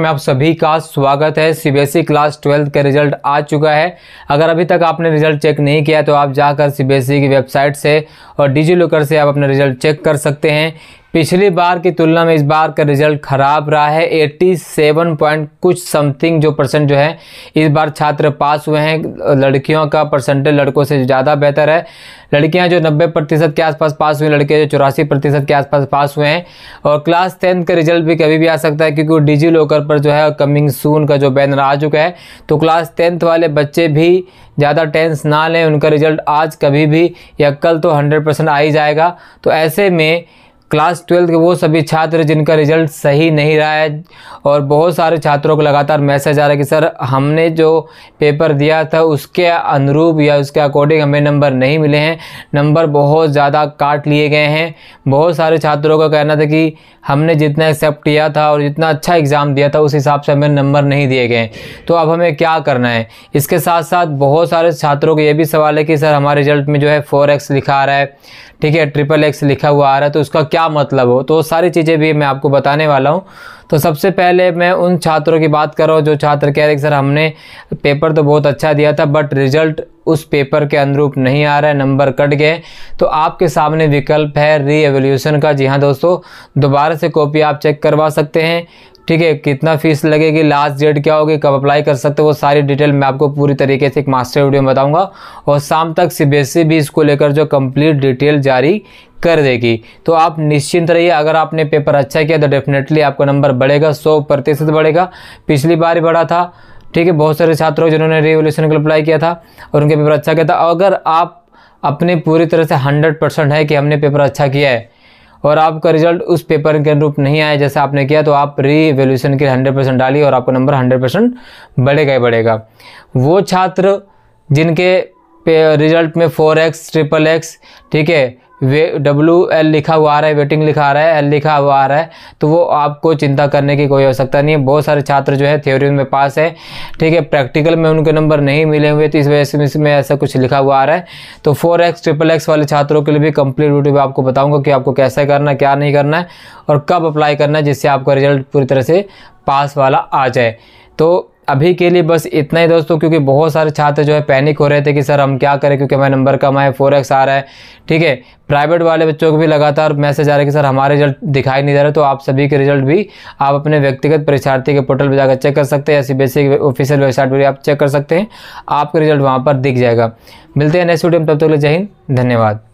में आप सभी का स्वागत है सीबीएसई क्लास ट्वेल्थ का रिजल्ट आ चुका है अगर अभी तक आपने रिजल्ट चेक नहीं किया तो आप जाकर सीबीएसई e की वेबसाइट से और डिजी लॉकर से आप अपना रिजल्ट चेक कर सकते हैं पिछली बार की तुलना में इस बार का रिजल्ट खराब रहा है 87 पॉइंट कुछ समथिंग जो परसेंट जो है इस बार छात्र पास हुए हैं लड़कियों का परसेंटेज लड़कों से ज़्यादा बेहतर है लड़कियां जो 90 प्रतिशत के आसपास पास हुई लड़के जो चौरासी प्रतिशत के आसपास पास हुए हैं और क्लास टेंथ का रिजल्ट भी कभी भी आ सकता है क्योंकि डिजी लॉकर पर जो है कमिंग सून का जो बैनर आ चुका है तो क्लास टेंथ वाले बच्चे भी ज़्यादा टेंस ना लें उनका रिजल्ट आज कभी भी या कल तो हंड्रेड परसेंट आ ही जाएगा तो ऐसे में क्लास ट्वेल्थ के वो सभी छात्र जिनका रिजल्ट सही नहीं रहा है और बहुत सारे छात्रों को लगातार मैसेज आ रहा है कि सर हमने जो पेपर दिया था उसके अनुरूप या उसके अकॉर्डिंग हमें नंबर नहीं मिले हैं नंबर बहुत ज़्यादा काट लिए गए हैं बहुत सारे छात्रों का कहना था कि हमने जितना एक्सेप्ट किया था और जितना अच्छा एग्ज़ाम दिया था उस हिसाब से हमें नंबर नहीं दिए गए तो अब हमें क्या करना है इसके साथ साथ बहुत सारे छात्रों का ये भी सवाल है कि सर हमारे रिजल्ट में जो है फोर लिखा आ रहा है ठीक है ट्रिपल एक्स लिखा हुआ आ रहा है तो उसका क्या क्या मतलब हो तो सारी चीज़ें भी मैं आपको बताने वाला हूँ तो सबसे पहले मैं उन छात्रों की बात हूँ जो छात्र कह रहे सर हमने पेपर तो बहुत अच्छा दिया था बट रिजल्ट उस पेपर के अनुरूप नहीं आ रहा है नंबर कट गए तो आपके सामने विकल्प है री एवोल्यूशन का जी हाँ दोस्तों दोबारा से कॉपी आप चेक करवा सकते हैं ठीक है कितना फीस लगेगी लास्ट डेट क्या होगी कब अप्लाई कर सकते हो वो सारी डिटेल मैं आपको पूरी तरीके से एक मास्टर वीडियो में बताऊंगा और शाम तक सी e भी इसको लेकर जो कंप्लीट डिटेल जारी कर देगी तो आप निश्चिंत रहिए अगर आपने पेपर अच्छा किया तो डेफिनेटली आपका नंबर बढ़ेगा सौ प्रतिशत बढ़ेगा पिछली बार बढ़ा था ठीक है बहुत सारे छात्रों जिन्होंने रेवोल्यूशन के अप्लाई किया था और उनके पेपर अच्छा किया था अगर आप अपने पूरी तरह से हंड्रेड परसेंट है कि हमने पेपर अच्छा किया है और आपका रिजल्ट उस पेपर के अनुरूप नहीं आया जैसे आपने किया तो आप री एवेल्यूशन के लिए हंड्रेड परसेंट डालिए और आपका नंबर हंड्रेड परसेंट बढ़ेगा ही बढ़ेगा वो छात्र जिनके रिजल्ट में फोर एक्स ट्रिपल एक्स ठीक है वे डब्ल्यू एल लिखा हुआ आ रहा है वेटिंग लिखा आ रहा है एल लिखा हुआ आ रहा है तो वो आपको चिंता करने की कोई आवश्यकता नहीं है बहुत सारे छात्र जो है थ्योरी में पास है ठीक है प्रैक्टिकल में उनके नंबर नहीं मिले हुए तो इस वजह से इसमें ऐसा कुछ लिखा हुआ आ रहा है तो फोर एक्स ट्रिपल एक्स वाले छात्रों के लिए भी कंप्लीट वीडियो आपको बताऊँगा कि आपको कैसे करना है क्या नहीं करना है और कब अप्लाई करना है जिससे आपका रिजल्ट पूरी तरह से पास वाला आ जाए तो अभी के लिए बस इतना ही दोस्तों क्योंकि बहुत सारे छात्र जो है पैनिक हो रहे थे कि सर हम क्या करें क्योंकि हमारे नंबर कम आए फोर एक्स आ रहा है ठीक है प्राइवेट वाले बच्चों को भी लगातार मैसेज आ रहा है कि सर हमारे रिजल्ट दिखाई नहीं दे रहे तो आप सभी के रिजल्ट भी आप अपने व्यक्तिगत परीक्षार्थी के पोर्टल पर जाकर चेक कर सकते हैं या सी बी ऑफिशियल वेबसाइट पर आप चेक कर सकते हैं आपका रिजल्ट वहाँ पर दिख जाएगा मिलते हैं नेक्स्ट वीडियो में तब तक जय हिंद धन्यवाद